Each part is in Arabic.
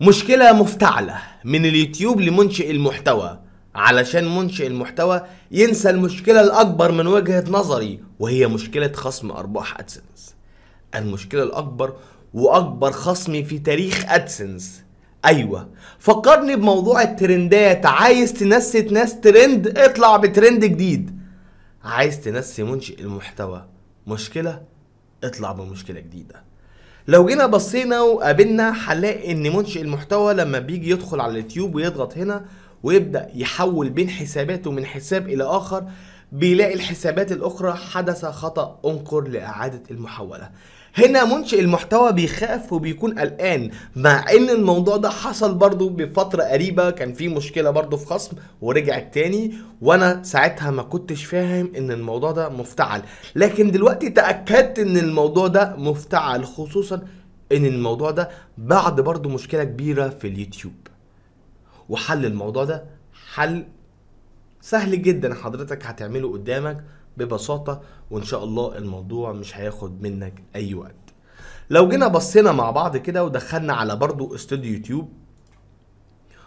مشكلة مفتعلة من اليوتيوب لمنشئ المحتوى علشان منشئ المحتوى ينسى المشكلة الأكبر من وجهة نظري وهي مشكلة خصم أرباح أدسنس المشكلة الأكبر وأكبر خصم في تاريخ أدسنس أيوة فكرني بموضوع الترندات عايز تنسي ناس ترند اطلع بترند جديد عايز تنسي منشئ المحتوى مشكلة اطلع بمشكلة جديدة لو جينا بصينا وقابلنا هنلاقي ان منشئ المحتوى لما بيجي يدخل على اليوتيوب ويضغط هنا ويبدا يحول بين حساباته من حساب الى اخر بيلاقي الحسابات الأخرى حدث خطأ انقر لإعادة المحوله هنا منشئ المحتوى بيخاف وبيكون قلقان مع ان الموضوع ده حصل برضه بفتره قريبه كان في مشكله برضه في خصم ورجعت تاني وانا ساعتها ما كنتش فاهم ان الموضوع ده مفتعل لكن دلوقتي تاكدت ان الموضوع ده مفتعل خصوصا ان الموضوع ده بعد برضه مشكله كبيره في اليوتيوب وحل الموضوع ده حل سهل جدا حضرتك هتعمله قدامك ببساطة وإن شاء الله الموضوع مش هياخد منك أي وقت لو جينا بصينا مع بعض كده ودخلنا على برضو استوديو يوتيوب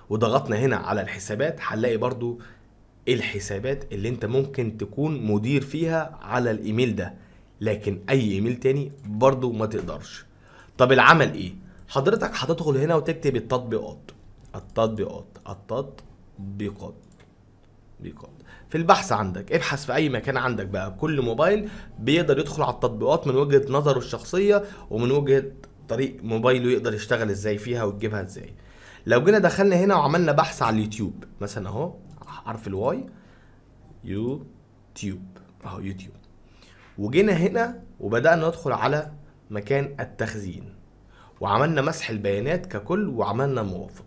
وضغطنا هنا على الحسابات هنلاقي برضو إيه الحسابات اللي انت ممكن تكون مدير فيها على الايميل ده لكن اي ايميل تاني برضو ما تقدرش طب العمل ايه حضرتك هتدخل هنا وتكتب التطبيقات التطبيقات التطبيقات ريكورد في البحث عندك ابحث في اي مكان عندك بقى كل موبايل بيقدر يدخل على التطبيقات من وجهه نظره الشخصيه ومن وجهه طريق موبايله يقدر يشتغل ازاي فيها وتجيبها ازاي لو جينا دخلنا هنا وعملنا بحث على اليوتيوب مثلا اهو حرف الواي يوتيوب اهو يوتيوب وجينا هنا وبدانا ندخل على مكان التخزين وعملنا مسح البيانات ككل وعملنا موافق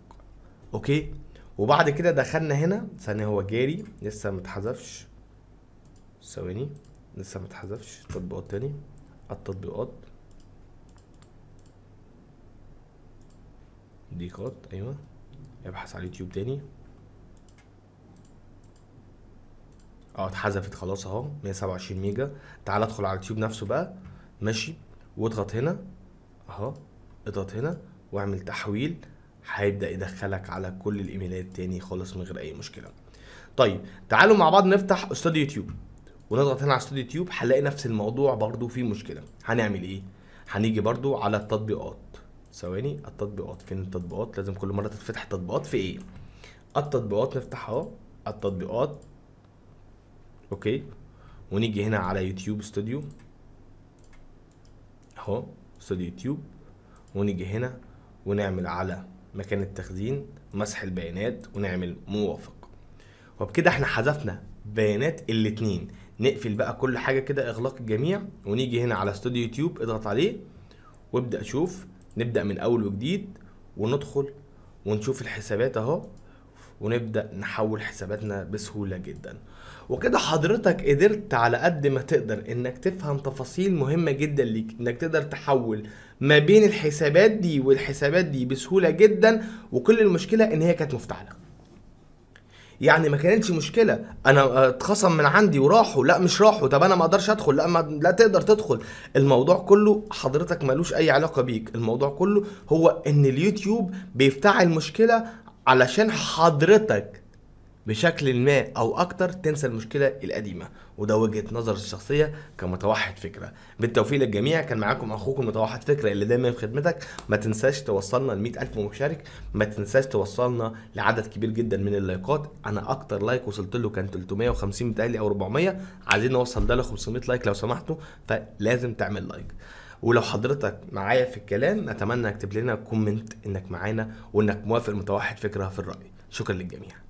اوكي وبعد كده دخلنا هنا ثانية هو جاري لسه متحذفش ثواني لسه متحذفش تطبيقات تاني التطبيقات ديكات ايوه ابحث على اليوتيوب تاني اه اتحذفت خلاص اهو 127 ميجا تعال ادخل على اليوتيوب نفسه بقى ماشي واضغط هنا اهو اضغط هنا واعمل تحويل هيبدا يدخلك على كل الايميلات تاني خالص من غير اي مشكله طيب تعالوا مع بعض نفتح استوديو يوتيوب ونضغط هنا على استوديو يوتيوب هنلاقي نفس الموضوع برضو فيه مشكله هنعمل ايه هنيجي برضو على التطبيقات ثواني التطبيقات فين التطبيقات لازم كل مره تتفتح التطبيقات في ايه التطبيقات نفتح اهو التطبيقات اوكي ونيجي هنا على يوتيوب استوديو اهو استوديو يوتيوب ونيجي هنا ونعمل على مكان التخزين مسح البيانات ونعمل موافق وبكده احنا حذفنا بيانات الاتنين نقفل بقى كل حاجه كده اغلاق الجميع ونيجي هنا على استوديو يوتيوب اضغط عليه وابدا شوف نبدا من اول وجديد وندخل ونشوف الحسابات اهو ونبدا نحول حساباتنا بسهوله جدا وكده حضرتك قدرت على قد ما تقدر انك تفهم تفاصيل مهمه جدا ليك انك تقدر تحول ما بين الحسابات دي والحسابات دي بسهوله جدا وكل المشكله ان هي كانت مفتعله يعني ما كانتش مشكله انا اتخصم من عندي وراحوا لا مش راحوا طب انا ما اقدرش ادخل لا ما لا تقدر تدخل الموضوع كله حضرتك ملوش اي علاقه بيك الموضوع كله هو ان اليوتيوب بيفتعل مشكله علشان حضرتك بشكل ما او اكتر تنسى المشكله القديمه وده وجهه نظري الشخصيه كمتوحد فكره بالتوفيق للجميع كان معاكم اخوكم متوحد فكره اللي دايما في خدمتك ما تنساش توصلنا ل 100000 مشارك ما تنساش توصلنا لعدد كبير جدا من اللايكات انا اكتر لايك وصلت له كان 350 متقالي او 400 عايزين نوصل ده ل 500 لايك لو سمحتوا فلازم تعمل لايك ولو حضرتك معايا في الكلام اتمنى اكتب لنا كومنت انك معانا وانك موافق متوحد فكره في الراي شكرا للجميع